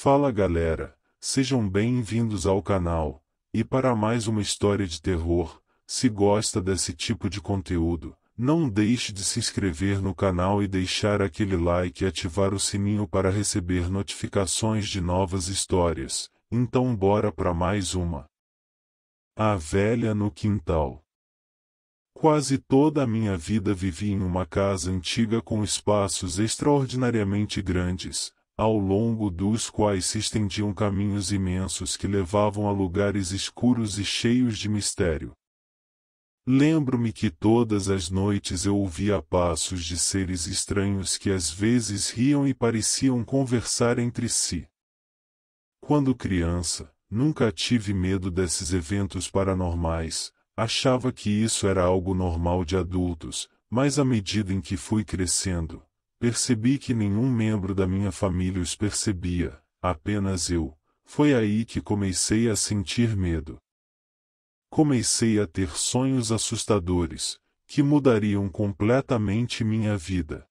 Fala galera, sejam bem-vindos ao canal, e para mais uma história de terror, se gosta desse tipo de conteúdo, não deixe de se inscrever no canal e deixar aquele like e ativar o sininho para receber notificações de novas histórias, então bora para mais uma. A Velha no Quintal Quase toda a minha vida vivi em uma casa antiga com espaços extraordinariamente grandes, ao longo dos quais se estendiam caminhos imensos que levavam a lugares escuros e cheios de mistério. Lembro-me que todas as noites eu ouvia passos de seres estranhos que às vezes riam e pareciam conversar entre si. Quando criança, nunca tive medo desses eventos paranormais, achava que isso era algo normal de adultos, mas à medida em que fui crescendo, Percebi que nenhum membro da minha família os percebia, apenas eu. Foi aí que comecei a sentir medo. Comecei a ter sonhos assustadores, que mudariam completamente minha vida.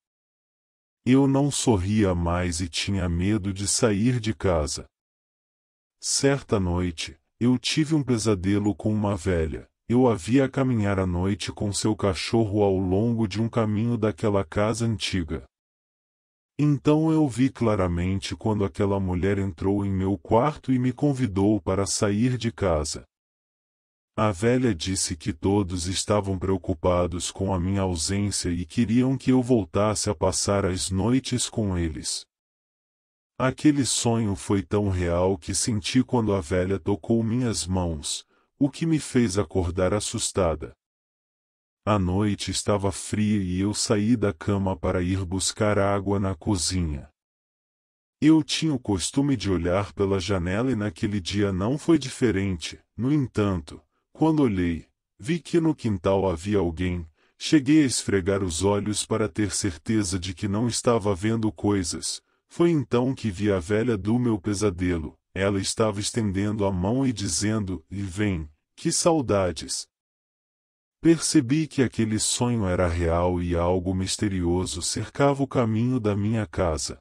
Eu não sorria mais e tinha medo de sair de casa. Certa noite, eu tive um pesadelo com uma velha. Eu a via caminhar à noite com seu cachorro ao longo de um caminho daquela casa antiga. Então eu vi claramente quando aquela mulher entrou em meu quarto e me convidou para sair de casa. A velha disse que todos estavam preocupados com a minha ausência e queriam que eu voltasse a passar as noites com eles. Aquele sonho foi tão real que senti quando a velha tocou minhas mãos, o que me fez acordar assustada. A noite estava fria e eu saí da cama para ir buscar água na cozinha. Eu tinha o costume de olhar pela janela e naquele dia não foi diferente. No entanto, quando olhei, vi que no quintal havia alguém. Cheguei a esfregar os olhos para ter certeza de que não estava vendo coisas. Foi então que vi a velha do meu pesadelo. Ela estava estendendo a mão e dizendo: E vem, que saudades, Percebi que aquele sonho era real e algo misterioso cercava o caminho da minha casa.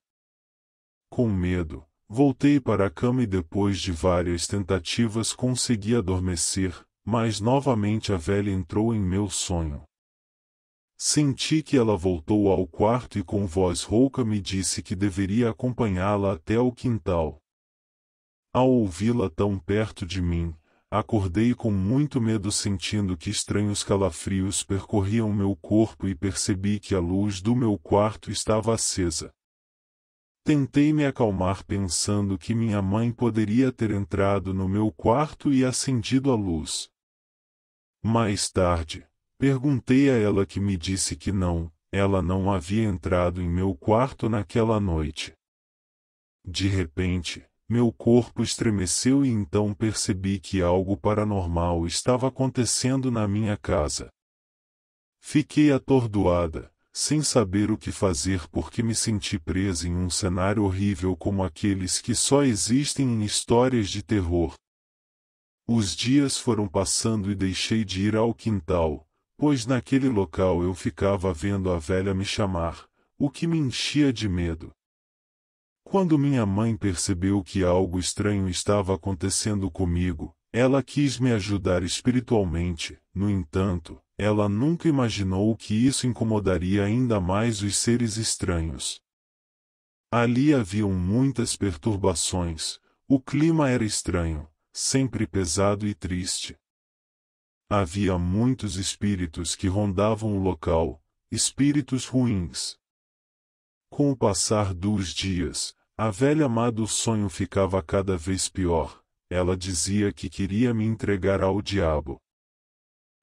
Com medo, voltei para a cama e depois de várias tentativas consegui adormecer, mas novamente a velha entrou em meu sonho. Senti que ela voltou ao quarto e com voz rouca me disse que deveria acompanhá-la até o quintal. Ao ouvi-la tão perto de mim, Acordei com muito medo sentindo que estranhos calafrios percorriam meu corpo e percebi que a luz do meu quarto estava acesa. Tentei me acalmar pensando que minha mãe poderia ter entrado no meu quarto e acendido a luz. Mais tarde, perguntei a ela que me disse que não, ela não havia entrado em meu quarto naquela noite. De repente, meu corpo estremeceu e então percebi que algo paranormal estava acontecendo na minha casa. Fiquei atordoada, sem saber o que fazer porque me senti presa em um cenário horrível como aqueles que só existem em histórias de terror. Os dias foram passando e deixei de ir ao quintal, pois naquele local eu ficava vendo a velha me chamar, o que me enchia de medo. Quando minha mãe percebeu que algo estranho estava acontecendo comigo, ela quis me ajudar espiritualmente, no entanto, ela nunca imaginou que isso incomodaria ainda mais os seres estranhos. Ali haviam muitas perturbações, o clima era estranho, sempre pesado e triste. Havia muitos espíritos que rondavam o local, espíritos ruins, com o passar dos dias, a velha amada do sonho ficava cada vez pior. Ela dizia que queria me entregar ao diabo.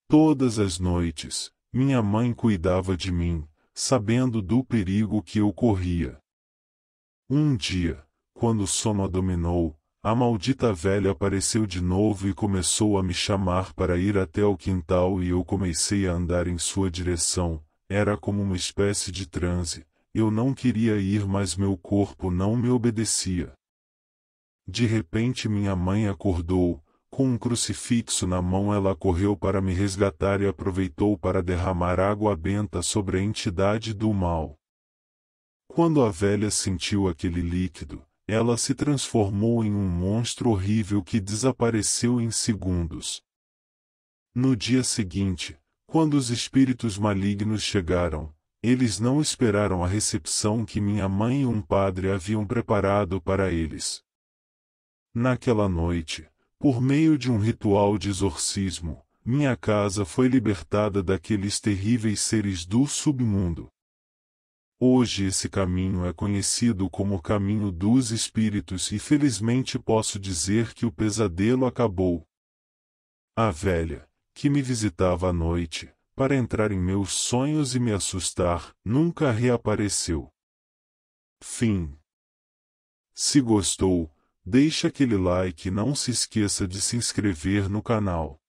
Todas as noites, minha mãe cuidava de mim, sabendo do perigo que eu corria. Um dia, quando o sono a dominou, a maldita velha apareceu de novo e começou a me chamar para ir até o quintal e eu comecei a andar em sua direção. Era como uma espécie de transe, eu não queria ir, mas meu corpo não me obedecia. De repente minha mãe acordou, com um crucifixo na mão ela correu para me resgatar e aproveitou para derramar água benta sobre a entidade do mal. Quando a velha sentiu aquele líquido, ela se transformou em um monstro horrível que desapareceu em segundos. No dia seguinte, quando os espíritos malignos chegaram, eles não esperaram a recepção que minha mãe e um padre haviam preparado para eles. Naquela noite, por meio de um ritual de exorcismo, minha casa foi libertada daqueles terríveis seres do submundo. Hoje esse caminho é conhecido como o caminho dos espíritos e felizmente posso dizer que o pesadelo acabou. A velha, que me visitava à noite, para entrar em meus sonhos e me assustar, nunca reapareceu. Fim. Se gostou, deixa aquele like e não se esqueça de se inscrever no canal.